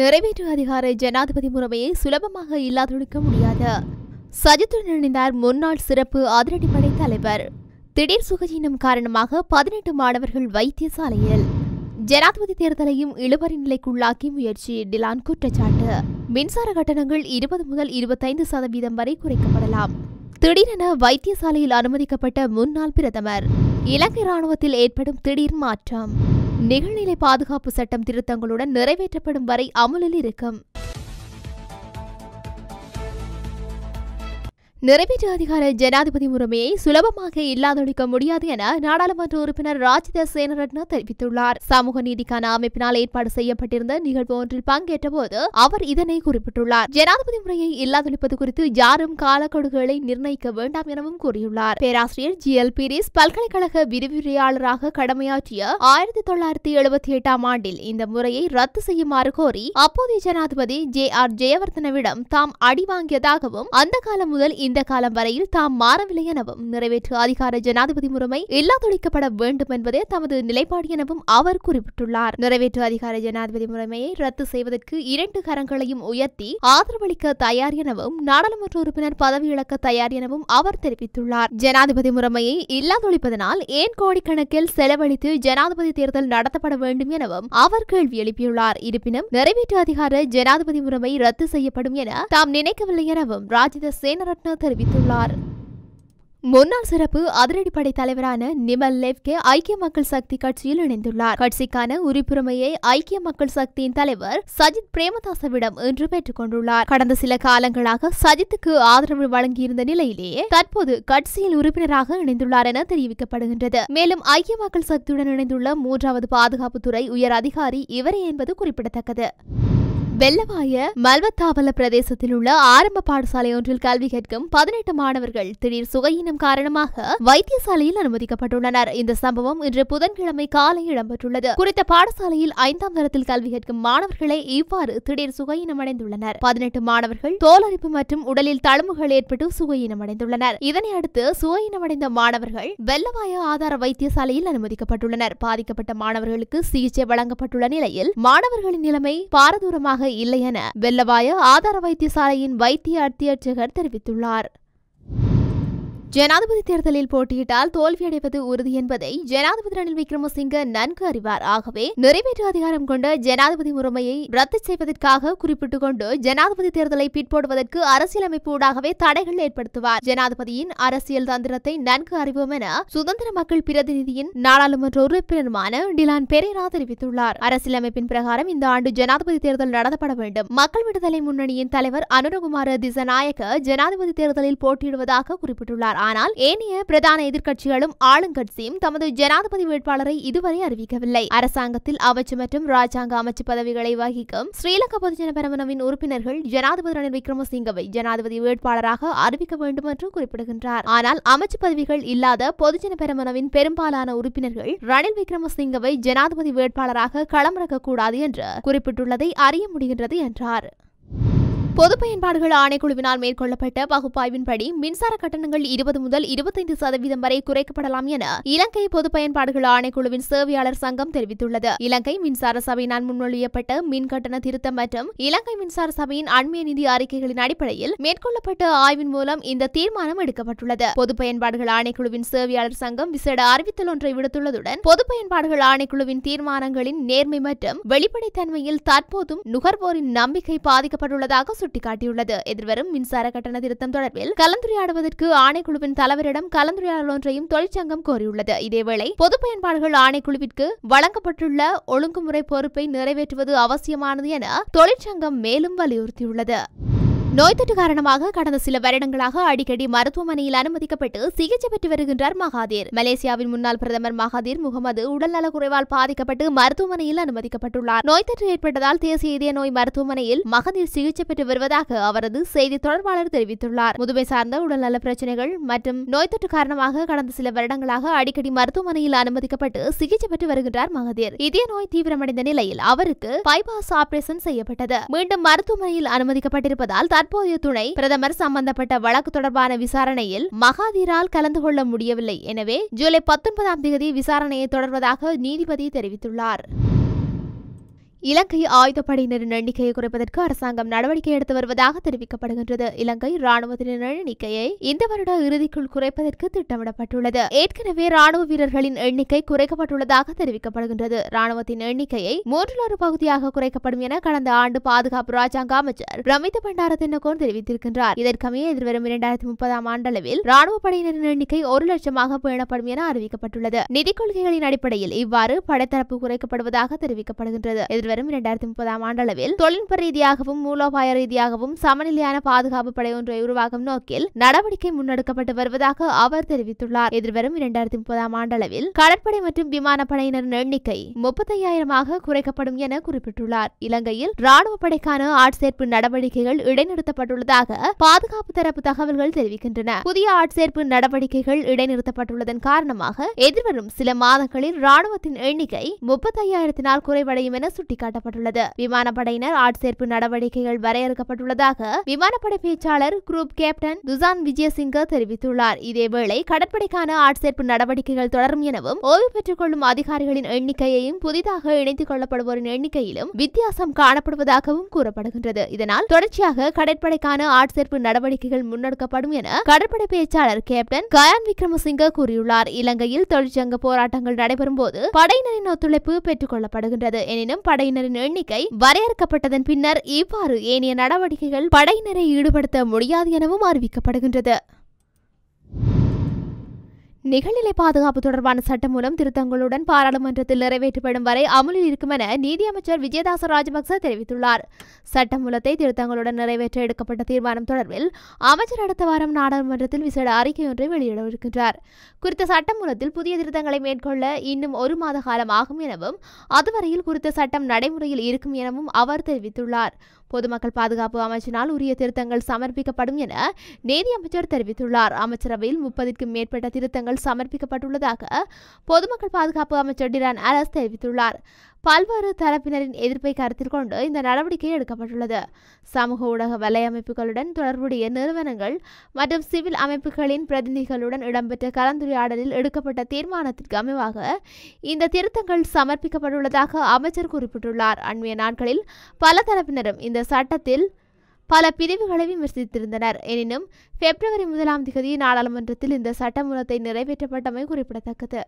நிறைவேற்று அதிகார ஜனாதிபதி முறையை சுலபமாக இல்லாதொழிக்க முடியாது சஜித்துடன் இணைந்தார் முன்னாள் சிறப்பு அதிரடிப்படை தலைவர் திடீர் சுகஜீனம் காரணமாக பதினெட்டு மாணவர்கள் வைத்தியசாலையில் ஜனாதிபதி தேர்தலையும் இழுபறி நிலைக்குள்ளாக்கி முயற்சி டிலான் குற்றச்சாட்டு மின்சார கட்டணங்கள் இருபது முதல் இருபத்தைந்து சதவீதம் வரை குறைக்கப்படலாம் திடீரென வைத்தியசாலையில் அனுமதிக்கப்பட்ட முன்னாள் பிரதமர் இலங்கை ராணுவத்தில் ஏற்படும் திடீர் மாற்றம் நிகழ்நிலை பாதுகாப்பு சட்டம் திருத்தங்களுடன் நிறைவேற்றப்படும் வரை அமலில் இருக்கும் நிறைவேற்று அதிகார ஜனாதிபதி முறைமையை சுலபமாக இல்லாதொழிக்க முடியாது என நாடாளுமன்ற உறுப்பினர் ராஜித சேனரட்ன தெரிவித்துள்ளார் சமூக நீதிக்கான அமைப்பினால் ஏற்பாடு செய்யப்பட்டிருந்த நிகழ்வு ஒன்றில் பங்கேற்ற போது அவர் இதனை குறிப்பிட்டுள்ளார் ஜனாதிபதி முறையை இல்லாதொழிப்பது குறித்து யாரும் காலக்கொடுகளை நிர்ணயிக்க வேண்டாம் எனவும் கூறியுள்ளார் பேராசிரியர் ஜி எல் பீரிஸ் பல்கலைக்கழக விரிவுரையாளராக கடமையாற்றிய ஆயிரத்தி தொள்ளாயிரத்தி எழுபத்தி எட்டாம் ஆண்டில் இந்த முறையை ரத்து செய்யுமாறு கோரி அப்போதைய ஜனாதிபதி ஜே ஆர் ஜெயவர்தனவிடம் தாம் அடி வாங்கியதாகவும் அந்த காலம் முதல் இந்த இந்த காலம் வரையில் தாம் மாறவில்லை எனவும் நிறைவேற்று அதிகார ஜனாதிபதி முறைமை இல்லாதொழிக்கப்பட வேண்டும் என்பதே தமது நிலைப்பாடு எனவும் அவர் குறிப்பிட்டுள்ளார் நிறைவேற்று அதிகார ஜனாதிபதி முறைமையை ரத்து செய்வதற்கு இரண்டு கரங்களையும் உயர்த்தி ஆதரவளிக்க தயார் எனவும் நாடாளுமன்ற உறுப்பினர் பதவி இழக்க தயார் எனவும் அவர் தெரிவித்துள்ளார் ஜனாதிபதி முறைமையை இல்லாதொழிப்பதனால் ஏன் கோடிக்கணக்கில் செலவழித்து ஜனாதிபதி தேர்தல் நடத்தப்பட வேண்டும் எனவும் அவர் கேள்வி எழுப்பியுள்ளார் இருப்பினும் நிறைவேற்று அதிகார ஜனாதிபதி முறைமை ரத்து செய்யப்படும் என தாம் நினைக்கவில்லை எனவும் ராஜித சேனரத்ன தெரிவித்துள்ளார் முன்னாள் சிறப்பு அதிரடிப்படை தலைவரான நிமல் லெவ்கே ஐக்கிய மக்கள் சக்தி கட்சியில் இணைந்துள்ளார் கட்சிக்கான உறுப்புரிமையை ஐக்கிய மக்கள் சக்தியின் தலைவர் சஜித் பிரேமதாசவிடம் இன்று பெற்றுக் கொண்டுள்ளார் கடந்த சில காலங்களாக சஜித்துக்கு ஆதரவு வழங்கியிருந்த நிலையிலேயே தற்போது கட்சியில் உறுப்பினராக இணைந்துள்ளார் என தெரிவிக்கப்படுகின்றது மேலும் ஐக்கிய மக்கள் சக்தியுடன் இணைந்துள்ள மூன்றாவது பாதுகாப்புத்துறை உயர் அதிகாரி இவரே என்பது குறிப்பிடத்தக்கது வெள்ளவாய மல்வத்தாவல பிரதேசத்தில் உள்ள ஆரம்ப பாடசாலை ஒன்றில் கல்வி கேட்கும் பதினெட்டு மாணவர்கள் திடீர் சுகையினம் காரணமாக வைத்தியசாலையில் அனுமதிக்கப்பட்டுள்ளனர் இந்த சம்பவம் இன்று புதன்கிழமை காலை இடம்பெற்றுள்ளது குறித்த பாடசாலையில் ஐந்தாம் தரத்தில் கல்வி கேட்கும் மாணவர்களே இவ்வாறு திடீர் சுகையினம் அடைந்துள்ளனர் பதினெட்டு மாணவர்கள் தோலரிப்பு மற்றும் உடலில் தழும்புகள் ஏற்பட்டு சுகையினம் அடைந்துள்ளனர் இதனையடுத்து சுகையினமடைந்த மாணவர்கள் வெள்ளவாய ஆதார வைத்தியசாலையில் அனுமதிக்கப்பட்டுள்ளனர் பாதிக்கப்பட்ட மாணவர்களுக்கு சிகிச்சை வழங்கப்பட்டுள்ள நிலையில் மாணவர்களின் நிலைமை பாரதூரமாக இல்லை என வெள்ளவாய ஆதார வைத்தியசாலையின் வைத்திய அத்தியட்சகர் தெரிவித்துள்ளார் ஜனாதிபதி தேர்தலில் போட்டியிட்டால் தோல்வியடைவது உறுதி என்பதை ஜனாதிபதி ரணில் விக்ரமசிங்க நன்கு அறிவார் ஆகவே நிறைவேற்று அதிகாரம் கொண்ட ஜனாதிபதி முறைமையை ரத்து செய்வதற்காக குறிப்பிட்டுக் கொண்டு ஜனாதிபதி தேர்தலை பிற்போடுவதற்கு அரசியலமைப்பு ஊடாகவே தடைகள் ஏற்படுத்துவார் ஜனாதிபதியின் அரசியல் தந்திரத்தை நன்கு அறிவோம் என சுதந்திர மக்கள் பிரதிநிதியின் நாடாளுமன்ற உறுப்பினருமான டிலான் பெரேரா தெரிவித்துள்ளார் அரசியலமைப்பின் பிரகாரம் இந்த ஆண்டு ஜனாதிபதி தேர்தல் நடத்தப்பட வேண்டும் மக்கள் விடுதலை முன்னணியின் தலைவர் அனுரகுமார திசநாயக்க ஜனாதிபதி தேர்தலில் போட்டியிடுவதாக குறிப்பிட்டுள்ளார் அறிவித்தார் ஆனால் ஏனைய பிரதான எதிர்க்கட்சிகளும் ஆளுங்கட்சியும் தமது ஜனாதிபதி வேட்பாளரை இதுவரை அறிவிக்கவில்லை அரசாங்கத்தில் அமைச்சு மற்றும் ராஜாங்க அமைச்சு பதவிகளை வகிக்கும் ஸ்ரீலங்கா பொதுஜன பெரமுனவின் உறுப்பினர்கள் ஜனாதிபதி ரணில் விக்ரமசிங்கவை ஜனாதிபதி வேட்பாளராக அறிவிக்க வேண்டும் என்று குறிப்பிடுகின்றார் ஆனால் அமைச்சு பதவிகள் இல்லாத பொதுஜன பெரமுனவின் பெரும்பாலான உறுப்பினர்கள் ரணில் விக்ரமசிங்கவை ஜனாதிபதி வேட்பாளராக களமிறக்கக்கூடாது என்று குறிப்பிட்டுள்ளதை அறிய முடிகின்றது என்றார் பொது பயன்பாடுகள் ஆணைக்குழுவினால் மேற்கொள்ளப்பட்ட பகுப்பாய்வின்படி மின்சார கட்டணங்கள் இருபது முதல் இருபத்தைந்து சதவீதம் வரை குறைக்கப்படலாம் என இலங்கை பொது பயன்பாடுகள் ஆணைக்குழுவின் சேவையாளர் சங்கம் தெரிவித்துள்ளது இலங்கை மின்சார சபையினால் முன்மொழியப்பட்ட மின் கட்டண திருத்தம் மற்றும் இலங்கை மின்சார சபையின் அண்மைய நிதி அறிக்கைகளின் அடிப்படையில் மேற்கொள்ளப்பட்ட ஆய்வின் மூலம் இந்த தீர்மானம் எடுக்கப்பட்டுள்ளது பொது பயன்பாடுகள் ஆணைக்குழுவின் சேவையாளர் சங்கம் விசேட அறிவித்தல் ஒன்றை விடுத்துள்ளதுடன் பொது பயன்பாடுகள் ஆணைக்குழுவின் தீர்மானங்களின் நேர்மை மற்றும் வெளிப்படைத்தன்மையில் தற்போதும் நுகர்வோரின் நம்பிக்கை பாதிக்கப்பட்டுள்ளதாக சுட்டிக்காட்டியுள்ளது எதிர்வரும் மின்சார கட்டண திருத்தம் தொடர்பில் கலந்துரையாடுவதற்கு ஆணைக்குழுவின் தலைவரிடம் கலந்துரையாடல் ஒன்றையும் தொழிற்சங்கம் கோரியுள்ளது இதேவேளை பொது பயன்பாடுகள் ஆணைக்குழுவிற்கு வழங்கப்பட்டுள்ள ஒழுங்குமுறை பொறுப்பை நிறைவேற்றுவது அவசியமானது என தொழிற்சங்கம் மேலும் வலியுறுத்தியுள்ளது நோய் தொற்று காரணமாக கடந்த சில வருடங்களாக அடிக்கடி மருத்துவமனையில் அனுமதிக்கப்பட்டு சிகிச்சை பெற்று வருகின்றார் மகாதீர் மலேசியாவின் முன்னாள் பிரதமர் மகாதீர் முகமது உடல்நல குறைவால் பாதிக்கப்பட்டு மருத்துவமனையில் அனுமதிக்கப்பட்டுள்ளார் நோய் தொற்று ஏற்பட்டதால் தேசிய இதய நோய் மருத்துவமனையில் மகதீர் சிகிச்சை பெற்று வருவதாக அவரது செய்தி தொடர்பாளர் தெரிவித்துள்ளார் முதுமை சார்ந்த உடல்நல பிரச்சனைகள் மற்றும் நோய் தொற்று காரணமாக கடந்த சில வருடங்களாக அடிக்கடி மருத்துவமனையில் அனுமதிக்கப்பட்டு சிகிச்சை பெற்று வருகின்றார் மகதீர் இதய நோய் தீவிரமடைந்த நிலையில் அவருக்கு பைபாஸ் ஆபரேஷன் செய்யப்பட்டது மீண்டும் மருத்துவமனையில் அனுமதிக்கப்பட்டிருப்பதால் தற்போதைய துணை பிரதமர் சம்பந்தப்பட்ட வழக்கு தொடர்பான விசாரணையில் மகாதீரால் கலந்து கொள்ள முடியவில்லை எனவே ஜூலை பத்தொன்பதாம் தேதி விசாரணையை தொடர்வதாக நீதிபதி தெரிவித்துள்ளார் இலங்கை ஆயுதப்படையினரின் எண்ணிக்கையை குறைப்பதற்கு அரசாங்கம் நடவடிக்கை எடுத்து வருவதாக தெரிவிக்கப்படுகின்றது இலங்கை ராணுவத்தினர் எண்ணிக்கையை இந்த வருட இறுதிக்குள் குறைப்பதற்கு திட்டமிடப்பட்டுள்ளது ஏற்கனவே ராணுவ வீரர்களின் எண்ணிக்கை குறைக்கப்பட்டுள்ளதாக தெரிவிக்கப்படுகின்றது ராணுவத்தின் எண்ணிக்கையை மூன்றிலொரு ஒரு பகுதியாக குறைக்கப்படும் என கடந்த ஆண்டு பாதுகாப்பு ராஜாங்க அமைச்சர் ரமித பண்டார தின்னகோன் தெரிவித்திருக்கின்றார் இதற்கமே எதிர்வரும் இரண்டாயிரத்தி முப்பதாம் ஆண்டளவில் ராணுவ படையினரின் எண்ணிக்கை ஒரு லட்சமாக பேணப்படும் என அறிவிக்கப்பட்டுள்ளது நிதி கொள்கைகளின் அடிப்படையில் இவ்வாறு படைத்தரப்பு குறைக்கப்படுவதாக தெரிவிக்கப்படுகின்றது எதிர்வரும் வரும் இரண்டாயிரத்தி முப்பதாம் ஆண்டளவில் தொழில்நுட்ப ரீதியாகவும் மூலோபாய ரீதியாகவும் சமநிலையான பாதுகாப்பு படை ஒன்றை உருவாக்கும் நோக்கில் நடவடிக்கை முன்னெடுக்கப்பட்டு வருவதாக அவர் தெரிவித்துள்ளார் எதிர்வரும் இரண்டாயிரத்தி முப்பதாம் ஆண்டளவில் கடற்படை மற்றும் விமானப்படையினரின் எண்ணிக்கை முப்பத்தையாயிரமாக குறைக்கப்படும் என குறிப்பிட்டுள்ளார் இலங்கையில் ராணுவ படைக்கான ஆட்சேர்ப்பு நடவடிக்கைகள் இடைநிறுத்தப்பட்டுள்ளதாக பாதுகாப்பு தரப்பு தகவல்கள் தெரிவிக்கின்றன புதிய ஆட்சேர்ப்பு நடவடிக்கைகள் இடைநிறுத்தப்பட்டுள்ளதன் காரணமாக எதிர்வரும் சில மாதங்களில் ராணுவத்தின் எண்ணிக்கை முப்பத்தையாயிரத்தினால் குறைவடையும் என சுட்டி சுட்டிக்காட்டப்பட்டுள்ளது விமானப்படையினர் ஆட்சேர்ப்பு நடவடிக்கைகள் வரையறுக்கப்பட்டுள்ளதாக விமானப்படை பேச்சாளர் குரூப் கேப்டன் துசான் விஜயசிங்க தெரிவித்துள்ளார் இதேவேளை கடற்படைக்கான ஆட்சேர்ப்பு நடவடிக்கைகள் தொடரும் எனவும் ஓய்வு பெற்றுக் கொள்ளும் அதிகாரிகளின் எண்ணிக்கையையும் புதிதாக இணைத்துக் கொள்ளப்படுவோரின் எண்ணிக்கையிலும் வித்தியாசம் காணப்படுவதாகவும் கூறப்படுகின்றது இதனால் தொடர்ச்சியாக கடற்படைக்கான ஆட்சேர்ப்பு நடவடிக்கைகள் முன்னெடுக்கப்படும் என கடற்படை பேச்சாளர் கேப்டன் கயான் விக்ரமசிங்க கூறியுள்ளார் இலங்கையில் தொழிற்சங்க போராட்டங்கள் நடைபெறும் போது படையினரின் ஒத்துழைப்பு பெற்றுக் கொள்ளப்படுகின்றது எனினும் படை படையினரின் எண்ணிக்கை வரையறுக்கப்பட்டதன் பின்னர் இவ்வாறு ஏனைய நடவடிக்கைகள் படையினரை ஈடுபடுத்த முடியாது எனவும் அறிவிக்கப்படுகின்றது நிகழ்நிலை பாதுகாப்பு தொடர்பான சட்டம் மூலம் திருத்தங்களுடன் பாராளுமன்றத்தில் நிறைவேற்றப்படும் வரை அமலில் இருக்கும் என நீதியமைச்சர் விஜயதாச ராஜபக்ச தெரிவித்துள்ளார் சட்ட மூலத்தை திருத்தங்களுடன் நிறைவேற்ற எடுக்கப்பட்ட தீர்மானம் தொடர்பில் அமைச்சர் அடுத்த வாரம் நாடாளுமன்றத்தில் விசேட அறிக்கை ஒன்றை வெளியிடவிருக்கின்றார் குறித்த சட்ட மூலத்தில் புதிய திருத்தங்களை மேற்கொள்ள இன்னும் ஒரு மாத காலம் ஆகும் எனவும் அதுவரையில் குறித்த சட்டம் நடைமுறையில் இருக்கும் எனவும் அவர் தெரிவித்துள்ளார் பொதுமக்கள் பாதுகாப்பு அமைச்சினால் உரிய திருத்தங்கள் சமர்ப்பிக்கப்படும் என நீதி அமைச்சர் தெரிவித்துள்ளார் அமைச்சரவையில் முப்பதிற்கும் மேற்பட்ட திருத்தங்கள் சமர்ப்பிக்கப்பட்டுள்ளதாக பொதுமக்கள் பாதுகாப்பு அமைச்சர் டிரான் அலஸ் தெரிவித்துள்ளார் பல்வேறு தரப்பினரின் எதிர்ப்பை கருத்தில் கொண்டு இந்த நடவடிக்கை எடுக்கப்பட்டுள்ளது சமூக ஊடக வலையமைப்புகளுடன் தொடர்புடைய நிறுவனங்கள் மற்றும் சிவில் அமைப்புகளின் பிரதிநிதிகளுடன் இடம்பெற்ற கலந்துரையாடலில் எடுக்கப்பட்ட தீர்மானத்திற்கு அமைவாக இந்த திருத்தங்கள் சமர்ப்பிக்கப்பட்டுள்ளதாக அமைச்சர் குறிப்பிட்டுள்ளார் அண்மைய நாட்களில் பல தரப்பினரும் இந்த சட்டத்தில் பல பிரிவுகளை விமர்சித்திருந்தனர் எனினும் பிப்ரவரி முதலாம் திகதி நாடாளுமன்றத்தில் இந்த சட்டமூலத்தை நிறைவேற்றப்பட்டமை குறிப்பிடத்தக்கது